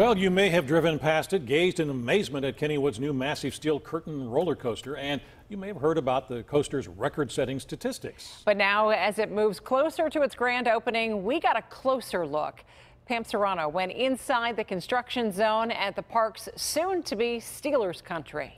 Well, you may have driven past it, gazed in amazement at Kennywood's new massive steel curtain roller coaster, and you may have heard about the coaster's record setting statistics. But now, as it moves closer to its grand opening, we got a closer look. Pam Serrano went inside the construction zone at the park's soon to be Steelers country.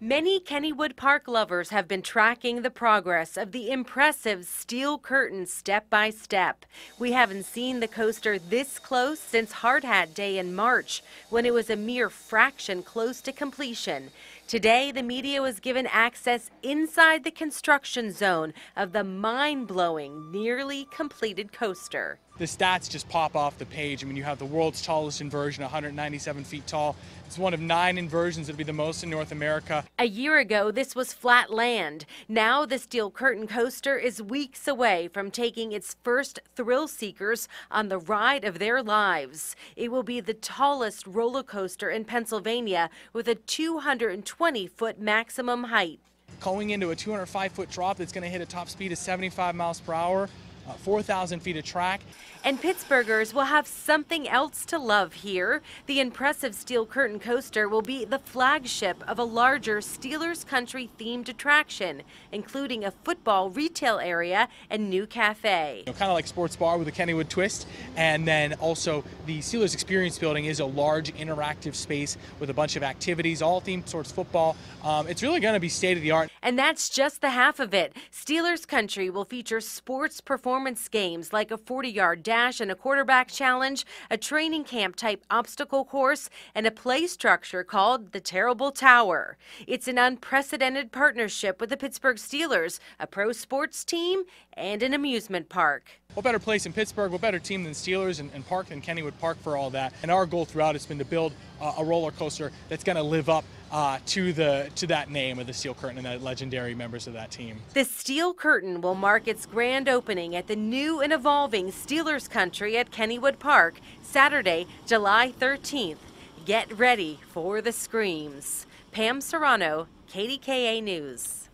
Many Kennywood Park lovers have been tracking the progress of the impressive steel curtain step by step. We haven't seen the coaster this close since Hard Hat Day in March, when it was a mere fraction close to completion. Today, the media was given access inside the construction zone of the mind-blowing, nearly completed coaster. The stats just pop off the page. I mean, you have the world's tallest inversion, 197 feet tall. It's one of nine inversions that'd be the most in North America. A year ago, this was flat land. Now, the steel curtain coaster is weeks away from taking its first thrill seekers on the ride of their lives. It will be the tallest roller coaster in Pennsylvania with a 220 20 foot maximum height. Going into a 205 foot drop that's going to hit a top speed of 75 miles per hour, uh, 4,000 feet of track. And Pittsburghers will have something else to love here. The impressive Steel Curtain Coaster will be the flagship of a larger Steelers Country themed attraction, including a football retail area and new cafe. You know, kind of like Sports Bar with a Kennywood twist. And then also the Steelers Experience Building is a large interactive space with a bunch of activities, all themed towards football. Um, it's really going to be state of the art. And that's just the half of it. Steelers Country will feature sports performances performance games like a 40-yard dash and a quarterback challenge, a training camp type obstacle course, and a play structure called the Terrible Tower. It's an unprecedented partnership with the Pittsburgh Steelers, a pro sports team, and an amusement park. What better place in Pittsburgh, what better team than Steelers and, and Park than Kennywood Park for all that. And our goal throughout has been to build uh, a roller coaster that's going to live up uh, to the to that name of the Steel Curtain and the legendary members of that team. The Steel Curtain will mark its grand opening at the new and evolving Steelers Country at Kennywood Park Saturday, July 13th. Get ready for the screams. Pam Serrano, KDKA News.